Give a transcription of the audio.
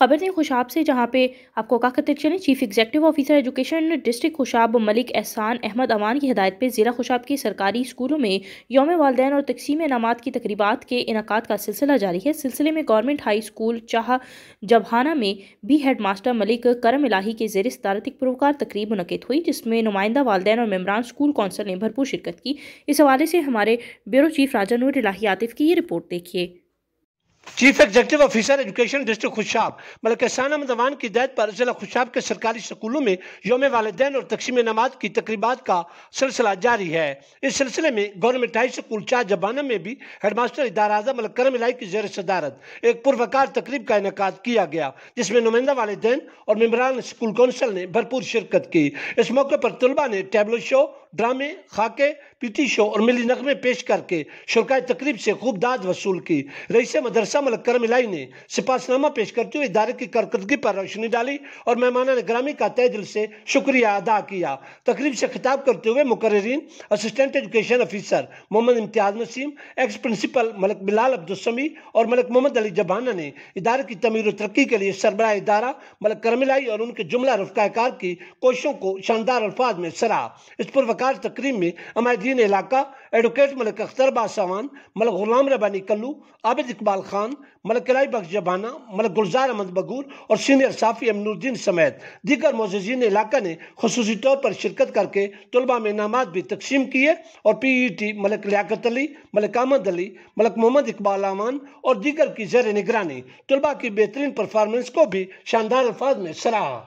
खबर दें खुशाब से जहाँ पे आपको करते चलें chief executive officer education district Khushab Malik Ehsan Ahmad अमान की हदायत पर ज़िला खुशाब के सरकारी स्कूलों में योम वालदे और तकसीम इनामत की तकरीबा के इनका का सिलसिला जारी है सिलसिले में गवर्नमेंट हाई स्कूल चाह जबहाना में भी हेड मास्टर मलिक करम इलाही के जेर सदारत एक तकरीब मनद हुई जिसमें नुमाइंदा वालदे और ममरान स्कूल कौंसल ने भरपूर शिरकत की इस हवाले से हमारे ब्यूरो चीफ राजा नूर इलाही आतिफ की ये रिपोर्ट देखिए chief executive officer education district Khushab Malak Sana मदवान की हिदायत पर जिला खुशाब के सरकारी स्कूलों में योम वालदेन और तकसीम नमाज की तकरीबात का सिलसिला जारी है इस सिलसिले में गवर्नमेंट हाई स्कूल चार जबाना में भी हेडमास्टर इदार आजम मलक मतलब करम इलाई की जेर सदारत एक पुरवकार तकरीब का इनका किया गया जिसमें नुमाइंदा वालदेन और मम्बरान स्कूल कौंसिल ने भरपूर शिरकत की इस मौके पर तलबा ने टेबलो शो ड्रामे खाके पीटी शो और मिली नगमे पेश करके शुरुआत तकरीब से खूब दाद वसूल की रईस मदरसा कमल करमिलाई ने सिपाशनामा पेश करते हुए इदारे की कारकर्दगी पर रोशनी डाली और मेहमाना ने ग्रामी का तय दिल से शुक्रिया अदा किया तकरीब से खिताब करते हुए मुकर्रीन assistant education officer Mohammad Imtiaz Naseem ex principal Malak Bilal Abdulsami और मलक मोहम्मद अली जबाना ने इदारे की तमीर और तरक्की के लिए सरबरा इदारा मलक करमिलाई और उनके जुमला रफ्तार की कोशिशों को शानदार अल्फाज में सराह इस पुरवकार तकरीब में अमायदीन इलाका एडवोकेट मलक अख्तरबा सवान मलक गुलाम रबानी कल्लू आबिद इकबाल खान खान मलक कलाई बख्श जबाना मलक गुलजार अहमद बगूर और सीनियर साफ़ी अमनुद्दीन समेत दीगर मोजीन इलाका ने खसूस तौर पर शिरकत करके तलबा में इनाम भी तकसीम किए और पी ई टी मलक लियात अली मलक अहमद अली मलक मोहम्मद इकबाल अमान और दीगर की जर निगरानी तलबा की बेहतरीन परफार्मेंस को भी शानदार अल्फाज में सराहा